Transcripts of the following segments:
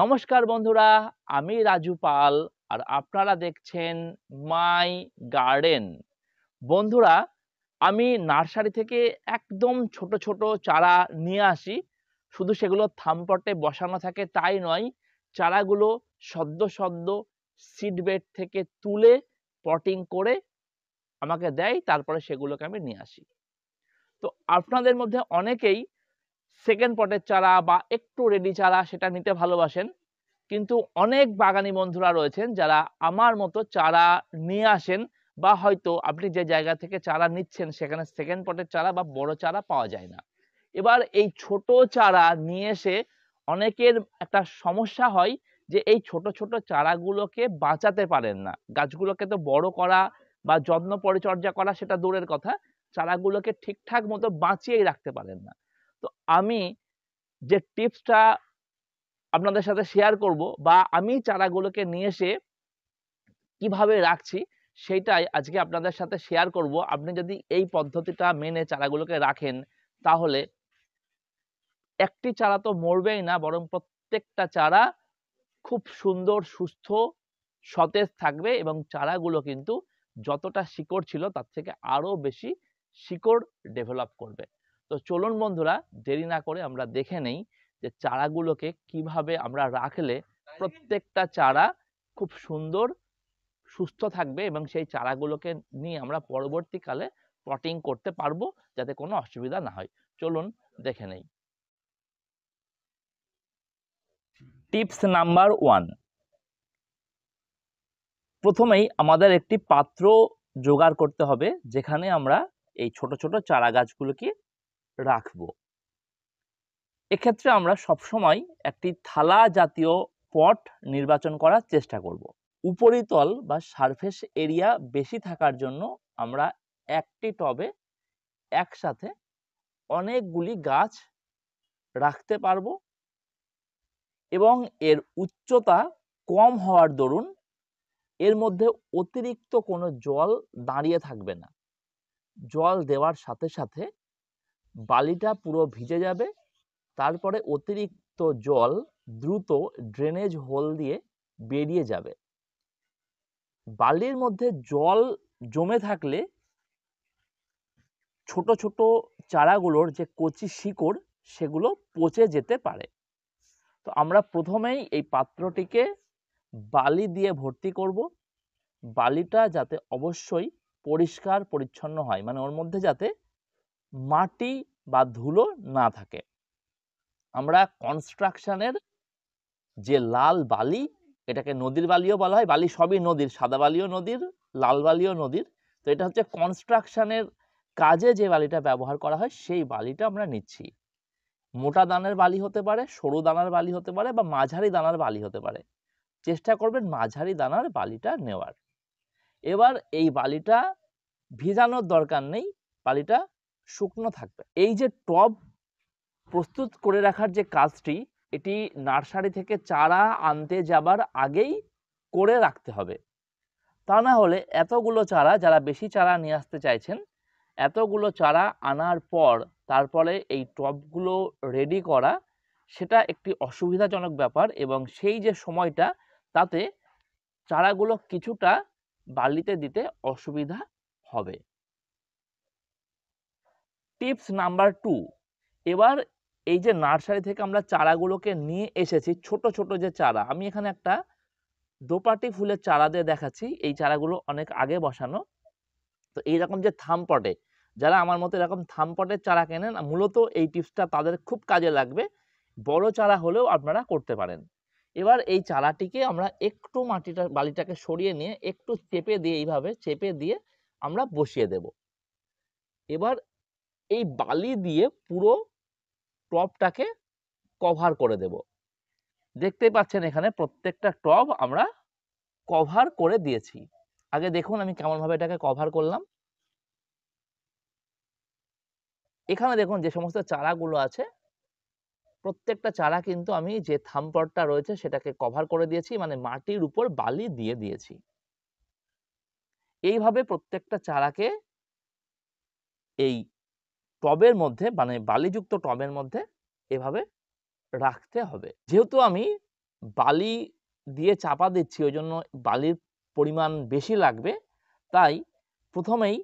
নমস্কার বন্ধুরা আমি রাজু পাল আর আপনারা দেখছেন মাই গার্ডেন বন্ধুরা আমি নার্সারি থেকে একদম ছোট ছোট চারা নিয়ে আসি শুধু সেগুলো থামপটে বসানো থাকে তাই নয় চারাগুলো সদ্য সদ্য সিডবেড থেকে তুলে পটিং করে আমাকে দেয় তারপরে সেগুলোকে আমি নিয়ে আসি তো আপনাদের মধ্যে অনেকেই সেকেন্ড পটের চারা বা একটু রেডি চারা সেটা নিতে ভালোবাসেন কিন্তু অনেক বাগানি বন্ধুরা রয়েছেন যারা আমার মতো চারা নিয়ে আসেন বা হয়তো আপনি যে জায়গা থেকে চারা নিচ্ছেন সেখানে সেকেন্ড পটের চারা বা বড় চারা পাওয়া যায় না এবার এই ছোট চারা নিয়ে এসে অনেকের একটা সমস্যা হয় যে এই ছোট ছোট চারাগুলোকে বাঁচাতে পারেন না গাছগুলোকে তো বড় করা বা যত্ন পরিচর্যা করা সেটা দূরের কথা চারাগুলোকে ঠিকঠাক মতো বাঁচিয়েই রাখতে পারেন না তো আমি যে টিপসটা আপনাদের সাথে শেয়ার করব বা আমি চারাগুলোকে নিয়ে এসে কিভাবে রাখছি সেটাই আজকে আপনাদের সাথে শেয়ার করব আপনি যদি এই পদ্ধতিটা মেনে চারাগুলোকে রাখেন তাহলে একটি চারা তো মরবেই না বরং প্রত্যেকটা চারা খুব সুন্দর সুস্থ সতেজ থাকবে এবং চারাগুলো কিন্তু যতটা শিকড় ছিল তার থেকে আরও বেশি শিকড় ডেভেলপ করবে তো চলুন বন্ধুরা দেরি না করে আমরা দেখে নেই যে চারাগুলোকে কিভাবে আমরা রাখলে প্রত্যেকটা চারা খুব সুন্দর সুস্থ থাকবে এবং সেই চারাগুলোকে নিয়ে আমরা পরবর্তীকালে প্লটিং করতে পারবো যাতে কোনো অসুবিধা না হয় চলুন দেখে নেই টিপস নাম্বার ওয়ান প্রথমেই আমাদের একটি পাত্র জোগাড় করতে হবে যেখানে আমরা এই ছোট ছোট চারা গাছগুলোকে রাখব এক্ষেত্রে আমরা সবসময় একটি থালা জাতীয় পট নির্বাচন করার চেষ্টা করব উপরিতল বা সারফেস এরিয়া বেশি থাকার জন্য আমরা একটি টবে একসাথে অনেকগুলি গাছ রাখতে পারবো এবং এর উচ্চতা কম হওয়ার দরুন এর মধ্যে অতিরিক্ত কোনো জল দাঁড়িয়ে থাকবে না জল দেওয়ার সাথে সাথে বালিটা পুরো ভিজে যাবে তারপরে অতিরিক্ত জল দ্রুত ড্রেনেজ হোল দিয়ে বেরিয়ে যাবে বালির মধ্যে জল জমে থাকলে ছোট ছোট চারাগুলোর যে কচি শিকড় সেগুলো পচে যেতে পারে তো আমরা প্রথমেই এই পাত্রটিকে বালি দিয়ে ভর্তি করব বালিটা যাতে অবশ্যই পরিষ্কার পরিচ্ছন্ন হয় মানে ওর মধ্যে যাতে মাটি বা ধুলো না থাকে আমরা কনস্ট্রাকশানের যে লাল বালি এটাকে নদীর বালিও বলা হয় বালি সবই নদীর সাদা বালিও নদীর লাল বালিও নদীর তো এটা হচ্ছে কনস্ট্রাকশানের কাজে যে বালিটা ব্যবহার করা হয় সেই বালিটা আমরা নিচ্ছি মোটা দানার বালি হতে পারে সরু দানার বালি হতে পারে বা মাঝারি দানার বালি হতে পারে চেষ্টা করবেন মাঝারি দানার বালিটা নেওয়ার এবার এই বালিটা ভিজানোর দরকার নেই বালিটা শুকনো থাকবে এই যে টব প্রস্তুত করে রাখার যে কাজটি এটি নার্সারি থেকে চারা আনতে যাবার আগেই করে রাখতে হবে তা না হলে এতগুলো চারা যারা বেশি চারা নিয়ে আসতে চাইছেন এতগুলো চারা আনার পর তারপরে এই টবগুলো রেডি করা সেটা একটি অসুবিধাজনক ব্যাপার এবং সেই যে সময়টা তাতে চারাগুলো কিছুটা বালিতে দিতে অসুবিধা হবে টিপস নাম্বার টু এবার এই যে নার্সারি থেকে আমরা চারাগুলোকে নিয়ে এসেছি ছোট ছোট যে চারা আমি এখানে একটা দোপাটি ফুলের চারা দিয়ে দেখাচ্ছি এই চারাগুলো অনেক আগে বসানো তো এইরকম যে থামপটে যারা আমার মতো এরকম থামপটের চারা কেনেন মূলত এই টিপসটা তাদের খুব কাজে লাগবে বড় চারা হলেও আপনারা করতে পারেন এবার এই চারাটিকে আমরা একটু মাটিটা বালিটাকে সরিয়ে নিয়ে একটু চেপে দিয়ে এইভাবে চেপে দিয়ে আমরা বসিয়ে দেব এবার এই বালি দিয়ে পুরো টপটাকে কভার করে দেব দেখতে পাচ্ছেন এখানে প্রত্যেকটা টপ আমরা কভার করে দিয়েছি আগে দেখুন আমি কেমনভাবে এটাকে কভার করলাম এখানে দেখুন যে সমস্ত চারাগুলো আছে প্রত্যেকটা চারা কিন্তু আমি যে থাম্পটটা রয়েছে সেটাকে কভার করে দিয়েছি মানে মাটির উপর বালি দিয়ে দিয়েছি এইভাবে প্রত্যেকটা চারাকে এই টবের মধ্যে মানে বালিযুক্ত টবের মধ্যে এভাবে রাখতে হবে যেহেতু আমি বালি দিয়ে চাপা দিচ্ছি ওই জন্য বালির পরিমাণ বেশি লাগবে তাই প্রথমেই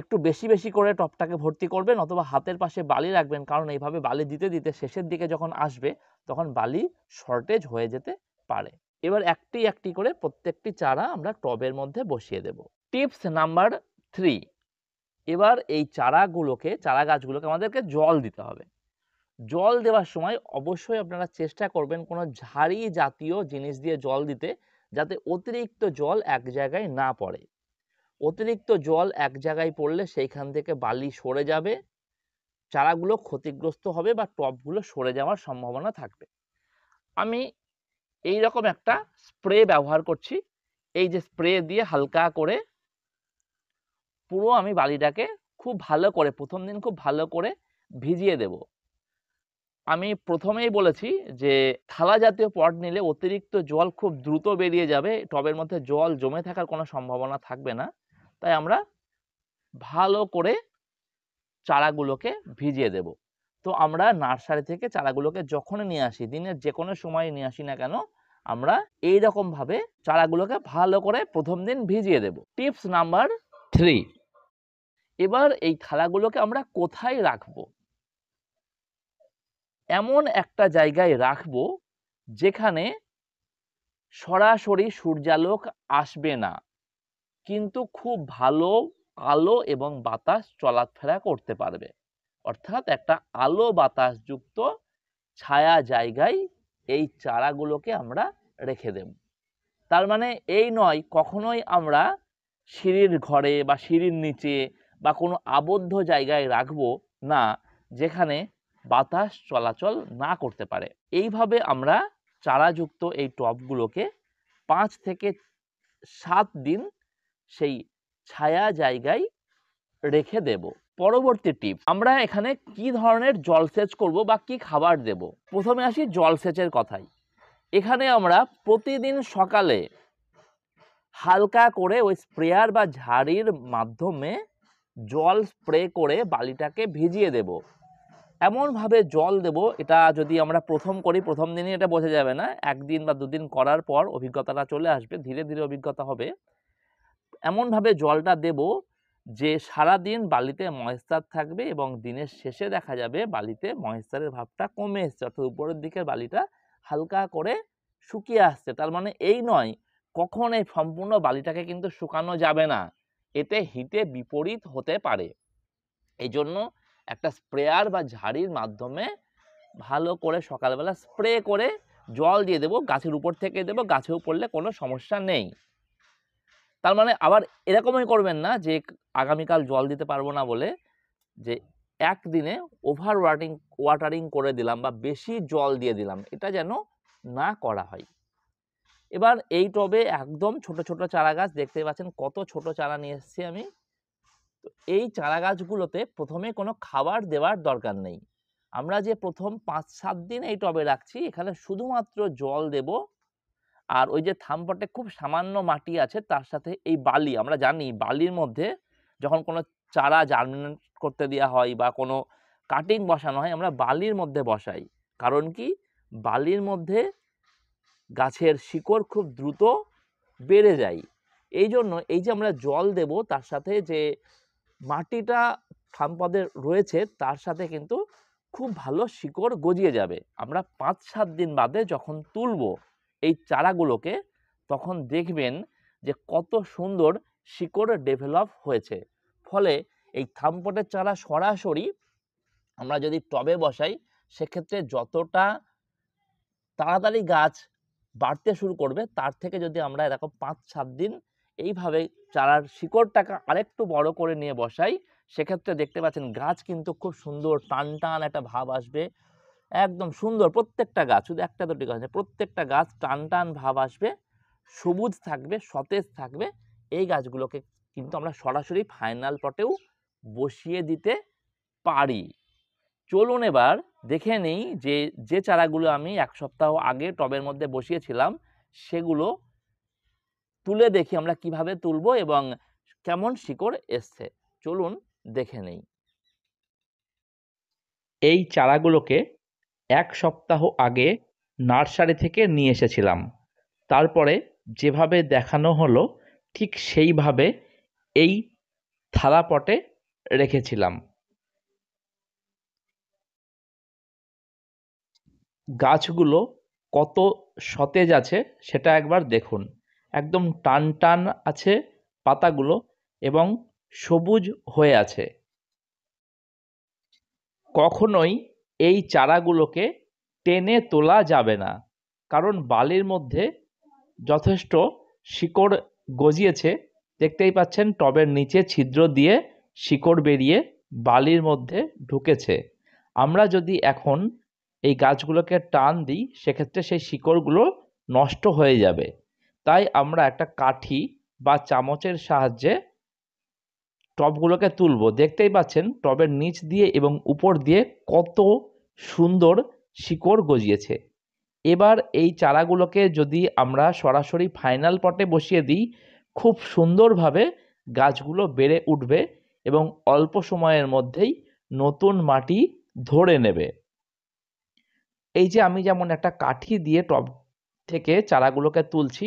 একটু বেশি বেশি করে টপটাকে ভর্তি করবেন অথবা হাতের পাশে বালি রাখবেন কারণ এইভাবে বালি দিতে দিতে শেষের দিকে যখন আসবে তখন বালি শর্টেজ হয়ে যেতে পারে এবার একটি একটি করে প্রত্যেকটি চারা আমরা টবের মধ্যে বসিয়ে দেব টিপস নাম্বার থ্রি এবার এই চারাগুলোকে চারা গাছগুলোকে আমাদেরকে জল দিতে হবে জল দেওয়ার সময় অবশ্যই আপনারা চেষ্টা করবেন কোনো ঝাড়ি জাতীয় জিনিস দিয়ে জল দিতে যাতে অতিরিক্ত জল এক জায়গায় না পড়ে অতিরিক্ত জল এক জায়গায় পড়লে সেইখান থেকে বালি সরে যাবে চারাগুলো ক্ষতিগ্রস্ত হবে বা টপগুলো সরে যাওয়ার সম্ভাবনা থাকবে আমি এই রকম একটা স্প্রে ব্যবহার করছি এই যে স্প্রে দিয়ে হালকা করে পুরো আমি বালিটাকে খুব ভালো করে প্রথম দিন খুব ভালো করে ভিজিয়ে দেব আমি প্রথমেই বলেছি যে থালা জাতীয় পট নিলে অতিরিক্ত জল খুব দ্রুত বেরিয়ে যাবে টবের মধ্যে জল জমে থাকার কোনো সম্ভাবনা থাকবে না তাই আমরা ভালো করে চারাগুলোকে ভিজিয়ে দেব তো আমরা নার্সারি থেকে চারাগুলোকে যখন নিয়ে আসি দিনের যে কোনো সময় নিয়ে আসি না কেন আমরা এই রকমভাবে চারাগুলোকে ভালো করে প্রথম দিন ভিজিয়ে দেব টিপস নাম্বার থ্রি এবার এই থালাগুলোকে আমরা কোথায় রাখব এমন একটা জায়গায় রাখব যেখানে সরাসরি সূর্যালোক আসবে না কিন্তু খুব ভালো আলো এবং বাতাস চলাফেরা করতে পারবে অর্থাৎ একটা আলো বাতাসযুক্ত ছায়া জায়গায় এই চারাগুলোকে আমরা রেখে দেব তার মানে এই নয় কখনোই আমরা সিঁড়ির ঘরে বা সিঁড়ির নিচে বা কোনো আবদ্ধ জায়গায় রাখব না যেখানে বাতাস চলাচল না করতে পারে এইভাবে আমরা চারাযুক্ত এই টবগুলোকে পাঁচ থেকে সাত দিন সেই ছায়া জায়গায় রেখে দেব পরবর্তী টিপ আমরা এখানে কি ধরনের জলসেচ করব বা কি খাবার দেব প্রথমে আসি জলসেচের কথাই এখানে আমরা প্রতিদিন সকালে হালকা করে ওই স্প্রেয়ার বা ঝাড়ির মাধ্যমে জল স্প্রে করে বালিটাকে ভিজিয়ে দেব এমনভাবে জল দেব এটা যদি আমরা প্রথম করি প্রথম দিনই এটা বোঝা যাবে না একদিন বা দুদিন করার পর অভিজ্ঞতাটা চলে আসবে ধীরে ধীরে অভিজ্ঞতা হবে এমনভাবে জলটা দেব যে সারা দিন বালিতে ময়েস্টার থাকবে এবং দিনের শেষে দেখা যাবে বালিতে ময়েস্টারের ভাবটা কমে এসছে অর্থাৎ উপরের দিকের বালিটা হালকা করে শুকিয়ে আসছে তার মানে এই নয় কখন এই সম্পূর্ণ বালিটাকে কিন্তু শুকানো যাবে না এতে হিতে বিপরীত হতে পারে এজন্য একটা স্প্রেয়ার বা ঝাড়ির মাধ্যমে ভালো করে সকালবেলা স্প্রে করে জল দিয়ে দেবো গাছের উপর থেকে দেবো গাছেও পড়লে কোনো সমস্যা নেই তার মানে আবার এরকমই করবেন না যে আগামীকাল জল দিতে পারবো না বলে যে একদিনে ওভার ওয়াটিং ওয়াটারিং করে দিলাম বা বেশি জল দিয়ে দিলাম এটা যেন না করা হয় এবার এই টবে একদম ছোট ছোট চারা গাছ দেখতে পাচ্ছেন কত ছোট চারা নিয়ে এসেছি আমি তো এই চারা গাছগুলোতে প্রথমে কোনো খাবার দেওয়ার দরকার নেই আমরা যে প্রথম পাঁচ সাত দিন এই টবে রাখছি এখানে শুধুমাত্র জল দেব আর ওই যে থামপটে খুব সামান্য মাটি আছে তার সাথে এই বালি আমরা জানি বালির মধ্যে যখন কোনো চারা জার্মিনেট করতে দেওয়া হয় বা কোনো কাটিং বসানো হয় আমরা বালির মধ্যে বসাই কারণ কি বালির মধ্যে গাছের শিকড় খুব দ্রুত বেড়ে যায় এই জন্য এই যে আমরা জল দেব তার সাথে যে মাটিটা খামপদে রয়েছে তার সাথে কিন্তু খুব ভালো শিকড় গজিয়ে যাবে আমরা পাঁচ সাত দিন বাদে যখন তুলব এই চারাগুলোকে তখন দেখবেন যে কত সুন্দর শিকড় ডেভেলপ হয়েছে ফলে এই থাম্পটের চারা সরাসরি আমরা যদি টবে বসাই সেক্ষেত্রে যতটা তাড়াতাড়ি গাছ বাড়তে শুরু করবে তার থেকে যদি আমরা এরকম পাঁচ সাত দিন এইভাবে চারার শিকড়টাকে আরেকটু বড় করে নিয়ে বসাই সেক্ষেত্রে দেখতে পাচ্ছেন গাছ কিন্তু খুব সুন্দর টান টান একটা ভাব আসবে একদম সুন্দর প্রত্যেকটা গাছ শুধু একটা দুটি গাছ প্রত্যেকটা গাছ টান টান ভাব আসবে সবুজ থাকবে সতেজ থাকবে এই গাছগুলোকে কিন্তু আমরা সরাসরি ফাইনাল পটেও বসিয়ে দিতে পারি চলুন এবার দেখে নেই যে যে চারাগুলো আমি এক সপ্তাহ আগে টবের মধ্যে বসিয়েছিলাম সেগুলো তুলে দেখি আমরা কিভাবে তুলব এবং কেমন শিকড় এসছে চলুন দেখে নেই এই চারাগুলোকে এক সপ্তাহ আগে নার্সারি থেকে নিয়ে এসেছিলাম তারপরে যেভাবে দেখানো হলো ঠিক সেইভাবে এই থালাপটে রেখেছিলাম গাছগুলো কত সতেজ আছে সেটা একবার দেখুন একদম টান টান আছে পাতাগুলো এবং সবুজ হয়ে আছে কখনোই এই চারাগুলোকে টেনে তোলা যাবে না কারণ বালির মধ্যে যথেষ্ট শিকড় গজিয়েছে দেখতেই পাচ্ছেন টবের নিচে ছিদ্র দিয়ে শিকড় বেরিয়ে বালির মধ্যে ঢুকেছে আমরা যদি এখন এই গাছগুলোকে টান দিই সেক্ষেত্রে সেই শিকড়গুলো নষ্ট হয়ে যাবে তাই আমরা একটা কাঠি বা চামচের সাহায্যে টবগুলোকে তুলব দেখতেই পাচ্ছেন টবের নিচ দিয়ে এবং উপর দিয়ে কত সুন্দর শিকড় গজিয়েছে এবার এই চারাগুলোকে যদি আমরা সরাসরি ফাইনাল পটে বসিয়ে দিই খুব সুন্দরভাবে গাছগুলো বেড়ে উঠবে এবং অল্প সময়ের মধ্যেই নতুন মাটি ধরে নেবে এই যে আমি যেমন একটা কাঠি দিয়ে টব থেকে চারাগুলোকে তুলছি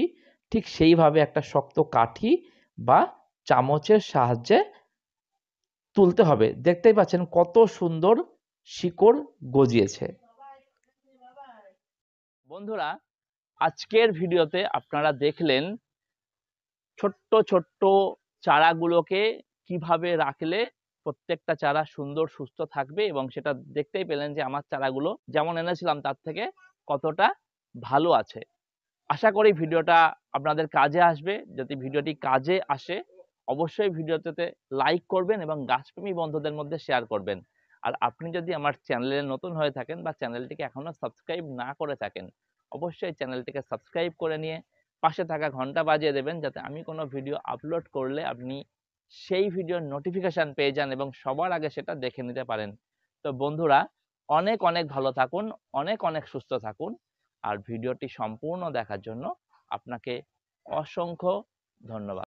ঠিক সেইভাবে একটা শক্ত কাঠি বা চামচের সাহায্যে তুলতে হবে দেখতেই পাচ্ছেন কত সুন্দর শিকড় গজিয়েছে বন্ধুরা আজকের ভিডিওতে আপনারা দেখলেন ছোট্ট ছোট্ট চারাগুলোকে কিভাবে রাখলে প্রত্যেকটা চারা সুন্দর সুস্থ থাকবে এবং সেটা দেখতেই পেলেন যে আমার চারাগুলো যেমন এনেছিলাম তার থেকে কতটা ভালো আছে আশা করি ভিডিওটা আপনাদের কাজে আসবে যদি ভিডিওটি কাজে আসে অবশ্যই ভিডিওতে লাইক করবেন এবং গাছপ্রেমী বন্ধুদের মধ্যে শেয়ার করবেন আর আপনি যদি আমার চ্যানেলে নতুন হয়ে থাকেন বা চ্যানেলটিকে এখনও সাবস্ক্রাইব না করে থাকেন অবশ্যই চ্যানেলটিকে সাবস্ক্রাইব করে নিয়ে পাশে থাকা ঘন্টা বাজিয়ে দেবেন যাতে আমি কোনো ভিডিও আপলোড করলে আপনি সেই ভিডিওর নোটিফিকেশান পেয়ে যান এবং সবার আগে সেটা দেখে নিতে পারেন তো বন্ধুরা অনেক অনেক ভালো থাকুন অনেক অনেক সুস্থ থাকুন আর ভিডিওটি সম্পূর্ণ দেখার জন্য আপনাকে অসংখ্য ধন্যবাদ